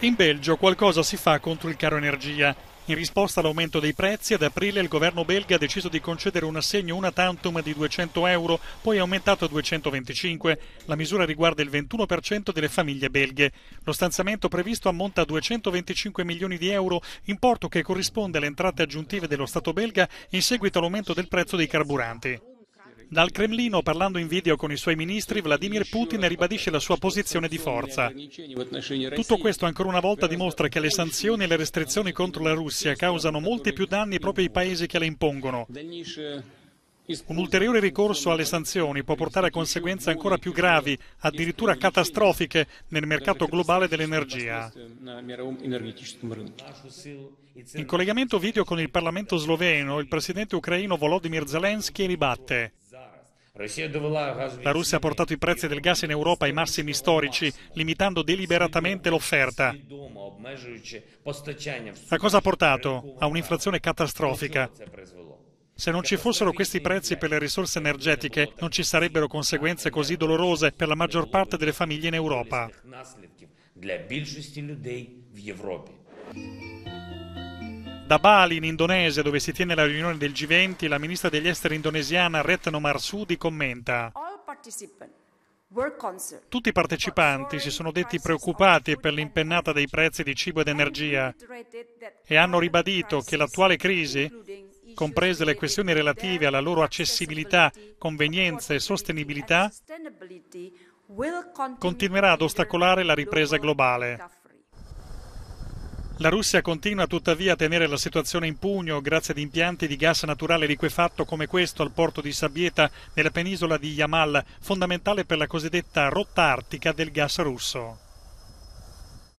In Belgio qualcosa si fa contro il caro energia. In risposta all'aumento dei prezzi, ad aprile il governo belga ha deciso di concedere un assegno una tantum di 200 euro, poi aumentato a 225. La misura riguarda il 21% delle famiglie belghe. Lo stanziamento previsto ammonta a 225 milioni di euro, importo che corrisponde alle entrate aggiuntive dello Stato belga in seguito all'aumento del prezzo dei carburanti. Dal Cremlino, parlando in video con i suoi ministri, Vladimir Putin ribadisce la sua posizione di forza. Tutto questo ancora una volta dimostra che le sanzioni e le restrizioni contro la Russia causano molti più danni proprio ai paesi che le impongono. Un ulteriore ricorso alle sanzioni può portare a conseguenze ancora più gravi, addirittura catastrofiche, nel mercato globale dell'energia. In collegamento video con il Parlamento sloveno, il presidente ucraino Volodymyr Zelensky ribatte. La Russia ha portato i prezzi del gas in Europa ai massimi storici, limitando deliberatamente l'offerta. A cosa ha portato? A un'inflazione catastrofica. Se non ci fossero questi prezzi per le risorse energetiche, non ci sarebbero conseguenze così dolorose per la maggior parte delle famiglie in Europa. Da Bali, in Indonesia, dove si tiene la riunione del G20, la ministra degli esteri indonesiana Retno Marsudi commenta. Tutti i partecipanti si sono detti preoccupati per l'impennata dei prezzi di cibo ed energia e hanno ribadito che l'attuale crisi, comprese le questioni relative alla loro accessibilità, convenienza e sostenibilità, continuerà ad ostacolare la ripresa globale. La Russia continua tuttavia a tenere la situazione in pugno grazie ad impianti di gas naturale liquefatto come questo al porto di Sabieta nella penisola di Yamal, fondamentale per la cosiddetta rotta artica del gas russo.